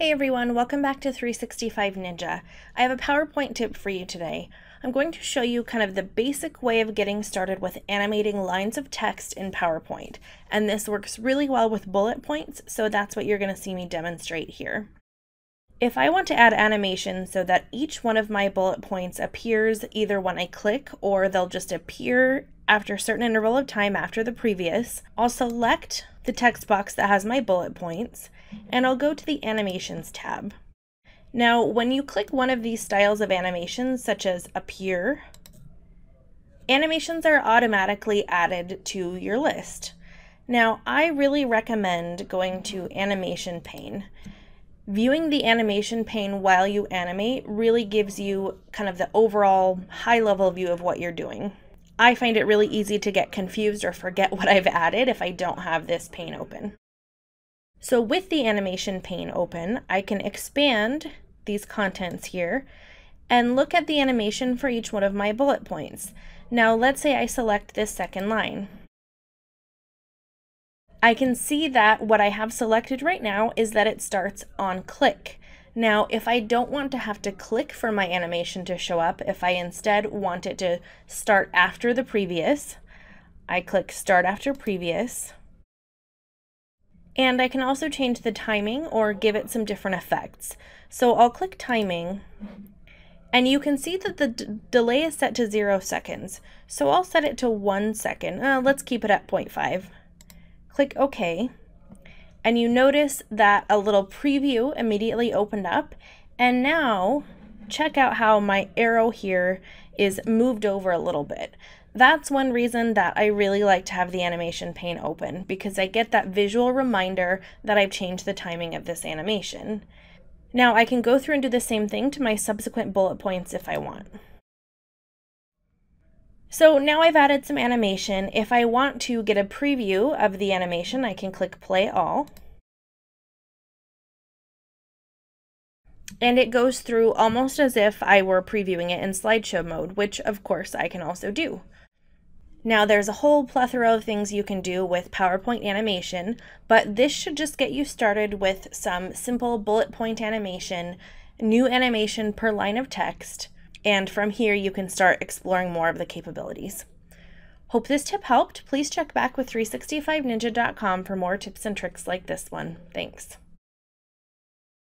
Hey everyone, welcome back to 365 Ninja. I have a PowerPoint tip for you today. I'm going to show you kind of the basic way of getting started with animating lines of text in PowerPoint. And this works really well with bullet points, so that's what you're gonna see me demonstrate here. If I want to add animation so that each one of my bullet points appears either when I click or they'll just appear after a certain interval of time after the previous, I'll select the text box that has my bullet points and I'll go to the Animations tab. Now, when you click one of these styles of animations, such as Appear, animations are automatically added to your list. Now, I really recommend going to Animation Pane viewing the animation pane while you animate really gives you kind of the overall high level view of what you're doing. I find it really easy to get confused or forget what I've added if I don't have this pane open. So with the animation pane open, I can expand these contents here and look at the animation for each one of my bullet points. Now let's say I select this second line. I can see that what I have selected right now is that it starts on click. Now, if I don't want to have to click for my animation to show up, if I instead want it to start after the previous, I click start after previous. And I can also change the timing or give it some different effects. So I'll click timing and you can see that the delay is set to zero seconds. So I'll set it to one second. Uh, let's keep it at 0.5 click OK, and you notice that a little preview immediately opened up. And now check out how my arrow here is moved over a little bit. That's one reason that I really like to have the animation pane open because I get that visual reminder that I've changed the timing of this animation. Now I can go through and do the same thing to my subsequent bullet points if I want. So now I've added some animation. If I want to get a preview of the animation, I can click play all. And it goes through almost as if I were previewing it in slideshow mode, which of course I can also do. Now there's a whole plethora of things you can do with PowerPoint animation, but this should just get you started with some simple bullet point animation, new animation per line of text, and from here, you can start exploring more of the capabilities. Hope this tip helped. Please check back with 365ninja.com for more tips and tricks like this one. Thanks.